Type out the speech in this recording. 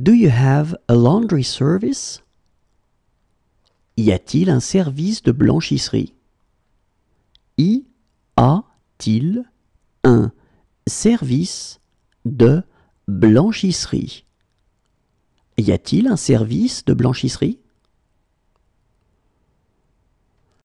Do you have a laundry service? Y a-t-il un service de blanchisserie? Y a-t-il un service de blanchisserie? Y il un service de blanchisserie?